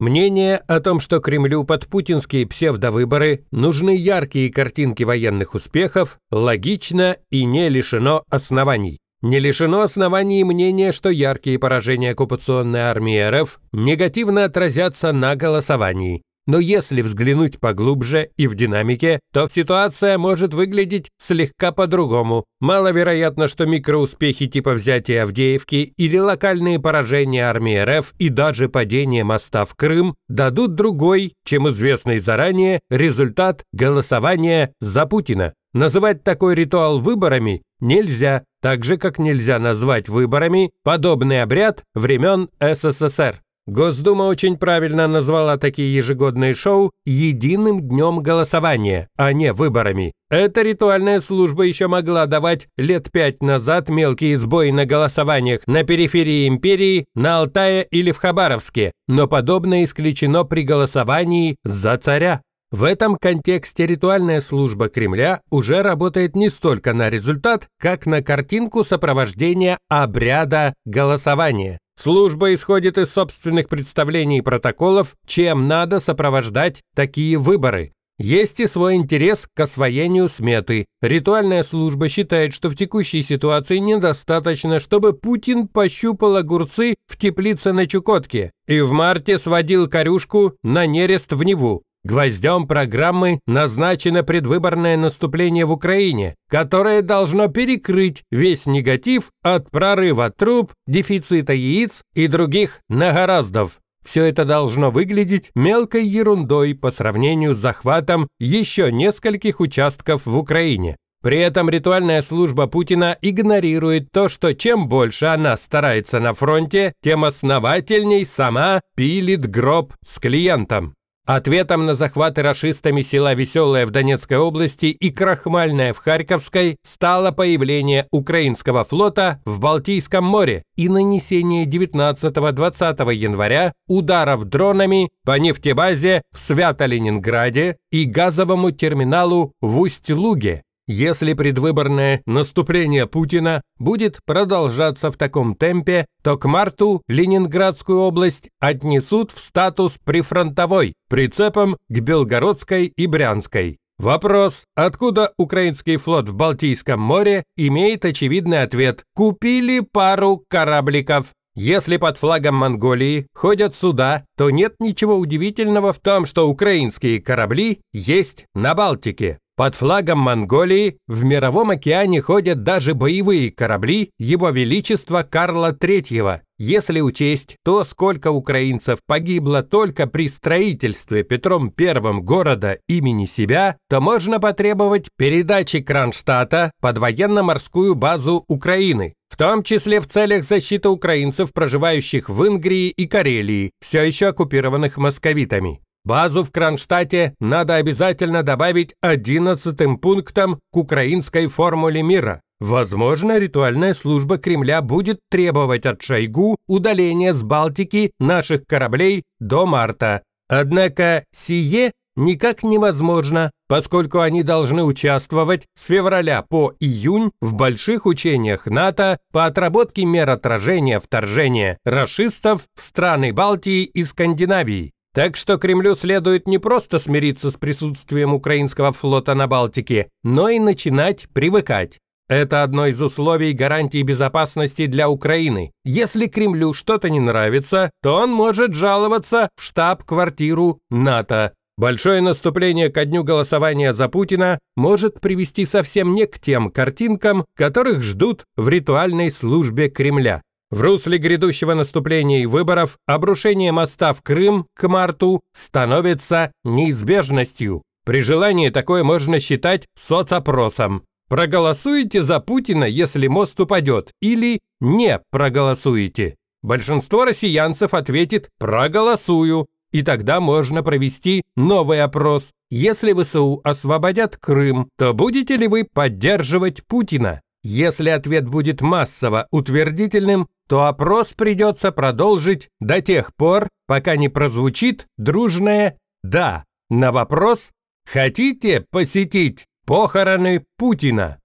Мнение о том, что Кремлю под путинские псевдовыборы нужны яркие картинки военных успехов, логично и не лишено оснований. Не лишено оснований мнение, что яркие поражения оккупационной армии РФ негативно отразятся на голосовании. Но если взглянуть поглубже и в динамике, то ситуация может выглядеть слегка по-другому. Маловероятно, что микроуспехи типа взятия Авдеевки или локальные поражения армии РФ и даже падение моста в Крым дадут другой, чем известный заранее, результат голосования за Путина. Называть такой ритуал выборами нельзя, так же как нельзя назвать выборами подобный обряд времен СССР. Госдума очень правильно назвала такие ежегодные шоу единым днем голосования, а не выборами. Эта ритуальная служба еще могла давать лет пять назад мелкие сбои на голосованиях на периферии империи, на Алтае или в Хабаровске, но подобное исключено при голосовании за царя. В этом контексте ритуальная служба Кремля уже работает не столько на результат, как на картинку сопровождения обряда голосования. Служба исходит из собственных представлений и протоколов, чем надо сопровождать такие выборы. Есть и свой интерес к освоению сметы. Ритуальная служба считает, что в текущей ситуации недостаточно, чтобы Путин пощупал огурцы в теплице на Чукотке и в марте сводил корюшку на нерест в Неву. Гвоздем программы назначено предвыборное наступление в Украине, которое должно перекрыть весь негатив от прорыва труб, дефицита яиц и других нагораздов. Все это должно выглядеть мелкой ерундой по сравнению с захватом еще нескольких участков в Украине. При этом ритуальная служба Путина игнорирует то, что чем больше она старается на фронте, тем основательней сама пилит гроб с клиентом. Ответом на захваты рашистами села Веселое в Донецкой области и Крахмальная в Харьковской стало появление украинского флота в Балтийском море и нанесение 19-20 января ударов дронами по нефтебазе в Свято-Ленинграде и газовому терминалу в Усть-Луге. Если предвыборное наступление Путина будет продолжаться в таком темпе, то к марту Ленинградскую область отнесут в статус прифронтовой, прицепом к Белгородской и Брянской. Вопрос, откуда украинский флот в Балтийском море, имеет очевидный ответ. Купили пару корабликов. Если под флагом Монголии ходят суда, то нет ничего удивительного в том, что украинские корабли есть на Балтике. Под флагом Монголии в Мировом океане ходят даже боевые корабли Его Величества Карла III, если учесть то, сколько украинцев погибло только при строительстве Петром I города имени себя, то можно потребовать передачи Кронштадта под военно-морскую базу Украины, в том числе в целях защиты украинцев, проживающих в Ингрии и Карелии, все еще оккупированных московитами. Базу в Кронштадте надо обязательно добавить одиннадцатым пунктом к украинской формуле мира. Возможно, ритуальная служба Кремля будет требовать от Шойгу удаления с Балтики наших кораблей до марта. Однако сие никак невозможно, поскольку они должны участвовать с февраля по июнь в больших учениях НАТО по отработке мер отражения вторжения расистов в страны Балтии и Скандинавии. Так что Кремлю следует не просто смириться с присутствием украинского флота на Балтике, но и начинать привыкать. Это одно из условий гарантии безопасности для Украины. Если Кремлю что-то не нравится, то он может жаловаться в штаб-квартиру НАТО. Большое наступление ко дню голосования за Путина может привести совсем не к тем картинкам, которых ждут в ритуальной службе Кремля. В русле грядущего наступления и выборов обрушение моста в Крым к марту становится неизбежностью. При желании такое можно считать соцопросом. Проголосуете за Путина, если мост упадет, или не проголосуете. Большинство россиянцев ответит «проголосую», и тогда можно провести новый опрос. Если ВСУ освободят Крым, то будете ли вы поддерживать Путина? Если ответ будет массово утвердительным, то опрос придется продолжить до тех пор, пока не прозвучит дружное «да» на вопрос «Хотите посетить похороны Путина?»